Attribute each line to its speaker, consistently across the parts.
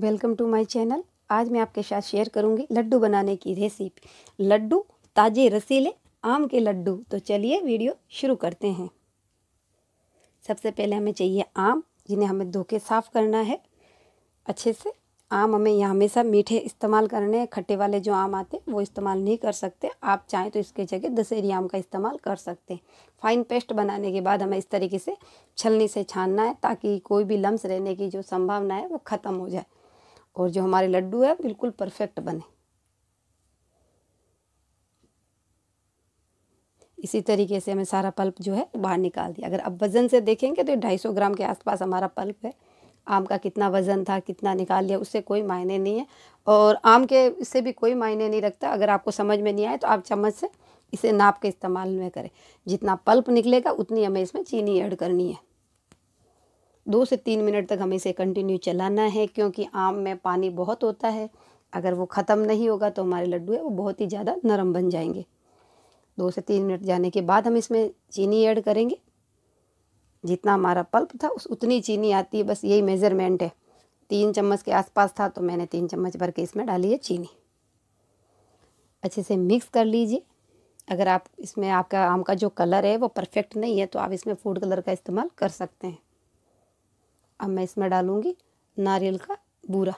Speaker 1: welcome to my channel आज मैं आपके साथ शेयर करूंगी लड्डू बनाने की रेसिपी लड्डू ताज़े रसीले आम के लड्डू तो चलिए वीडियो शुरू करते हैं सबसे पहले हमें चाहिए आम जिन्हें हमें धो के साफ़ करना है अच्छे से आम हमें यहाँ हमेशा मीठे इस्तेमाल करने हैं खट्टे वाले जो आम आते हैं वो इस्तेमाल नहीं कर सकते आप चाहें तो इसके जगह दशहरी आम का इस्तेमाल कर सकते हैं फाइन पेस्ट बनाने के बाद हमें इस तरीके से छलनी से छानना है ताकि कोई भी लम्स रहने की जो संभावना है वो ख़त्म हो जाए और जो हमारे लड्डू है बिल्कुल परफेक्ट बने इसी तरीके से हमें सारा पल्प जो है बाहर निकाल दिया अगर अब वज़न से देखेंगे तो ढाई सौ ग्राम के आसपास हमारा पल्प है आम का कितना वज़न था कितना निकाल लिया उससे कोई मायने नहीं है और आम के इससे भी कोई मायने नहीं रखता अगर आपको समझ में नहीं आए तो आप चम्मच से इसे नाप के इस्तेमाल में करें जितना पल्प निकलेगा उतनी हमें इसमें चीनी ऐड करनी है दो से तीन मिनट तक हमें इसे कंटिन्यू चलाना है क्योंकि आम में पानी बहुत होता है अगर वो ख़त्म नहीं होगा तो हमारे लड्डू है वो बहुत ही ज़्यादा नरम बन जाएंगे दो से तीन मिनट जाने के बाद हम इसमें चीनी ऐड करेंगे जितना हमारा पल्प था उस उतनी चीनी आती है बस यही मेज़रमेंट है तीन चम्मच के आसपास था तो मैंने तीन चम्मच भर के इसमें डाली है चीनी अच्छे से मिक्स कर लीजिए अगर आप इसमें आपका आम का जो कलर है वो परफेक्ट नहीं है तो आप इसमें फूड कलर का इस्तेमाल कर सकते हैं अब मैं इसमें डालूँगी नारियल का बूरा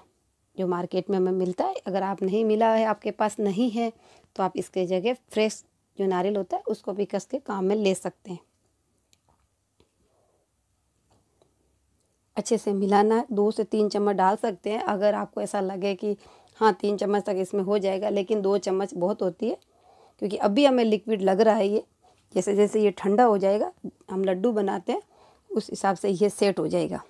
Speaker 1: जो मार्केट में हमें मिलता है अगर आप नहीं मिला है आपके पास नहीं है तो आप इसके जगह फ्रेश जो नारियल होता है उसको भी कस के काम में ले सकते हैं अच्छे से मिलाना है दो से तीन चम्मच डाल सकते हैं अगर आपको ऐसा लगे कि हाँ तीन चम्मच तक इसमें हो जाएगा लेकिन दो चम्मच बहुत होती है क्योंकि अभी हमें लिक्विड लग रहा है ये जैसे जैसे ये ठंडा हो जाएगा हम लड्डू बनाते हैं उस हिसाब से ये सेट हो जाएगा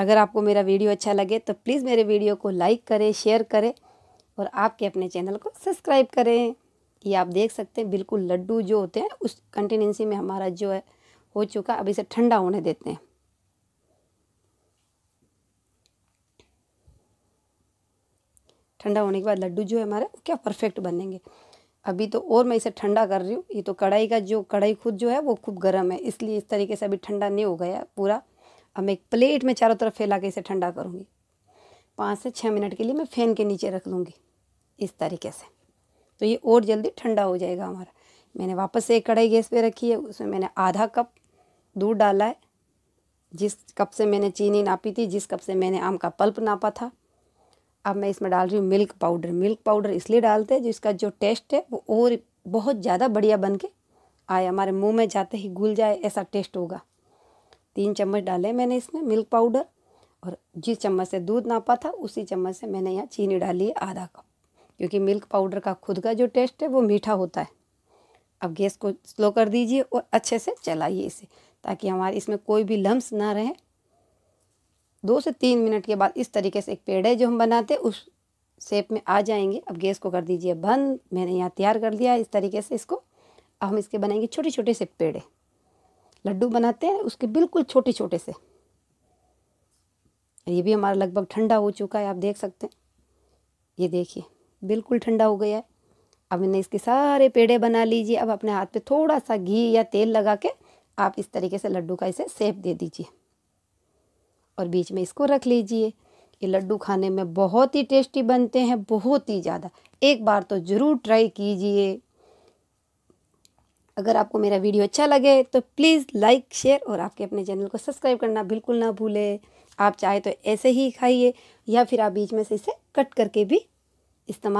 Speaker 1: अगर आपको मेरा वीडियो अच्छा लगे तो प्लीज़ मेरे वीडियो को लाइक करें शेयर करें और आपके अपने चैनल को सब्सक्राइब करें ये आप देख सकते हैं बिल्कुल लड्डू जो होते हैं उस कंटिनेंसी में हमारा जो है हो चुका अब इसे ठंडा होने देते हैं ठंडा होने के बाद लड्डू जो है हमारे क्या परफेक्ट बनेंगे अभी तो और मैं इसे ठंडा कर रही हूँ ये तो कढ़ाई का जो कढ़ाई खुद जो है वो खूब गर्म है इसलिए इस तरीके से अभी ठंडा नहीं हो गया पूरा अब मैं एक प्लेट में चारों तरफ फैला के इसे ठंडा करूँगी पाँच से छः मिनट के लिए मैं फ़ैन के नीचे रख लूँगी इस तरीके से तो ये और जल्दी ठंडा हो जाएगा हमारा मैंने वापस से एक कढ़ाई गैस पे रखी है उसमें मैंने आधा कप दूध डाला है जिस कप से मैंने चीनी नापी थी जिस कप से मैंने आम का पल्प नापा था अब मैं इसमें डाल रही हूँ मिल्क पाउडर मिल्क पाउडर इसलिए डालते हैं जो इसका जो टेस्ट है वो और बहुत ज़्यादा बढ़िया बन के आए हमारे मुँह में जाते ही घुल जाए ऐसा टेस्ट होगा तीन चम्मच डाले मैंने इसमें मिल्क पाउडर और जिस चम्मच से दूध नापा था उसी चम्मच से मैंने यहाँ चीनी डाली है आधा कप क्योंकि मिल्क पाउडर का खुद का जो टेस्ट है वो मीठा होता है अब गैस को स्लो कर दीजिए और अच्छे से चलाइए इसे ताकि हमारे इसमें कोई भी लम्स ना रहे दो से तीन मिनट के बाद इस तरीके से एक पेड़े जो हम बनाते उस शेप में आ जाएंगे अब गैस को कर दीजिए बंद मैंने यहाँ तैयार कर दिया इस तरीके से इसको अब हम इसके बनाएंगे छोटे छोटे से पेड़े लड्डू बनाते हैं उसके बिल्कुल छोटे छोटे से ये भी हमारा लगभग ठंडा हो चुका है आप देख सकते हैं ये देखिए बिल्कुल ठंडा हो गया है अब इन्हें इसके सारे पेड़े बना लीजिए अब अपने हाथ पे थोड़ा सा घी या तेल लगा के आप इस तरीके से लड्डू का इसे सेप दे दीजिए और बीच में इसको रख लीजिए ये लड्डू खाने में बहुत ही टेस्टी बनते हैं बहुत ही ज़्यादा एक बार तो ज़रूर ट्राई कीजिए अगर आपको मेरा वीडियो अच्छा लगे तो प्लीज़ लाइक शेयर और आपके अपने चैनल को सब्सक्राइब करना बिल्कुल ना भूले आप चाहे तो ऐसे ही खाइए या फिर आप बीच में से इसे कट करके भी इस्तेमाल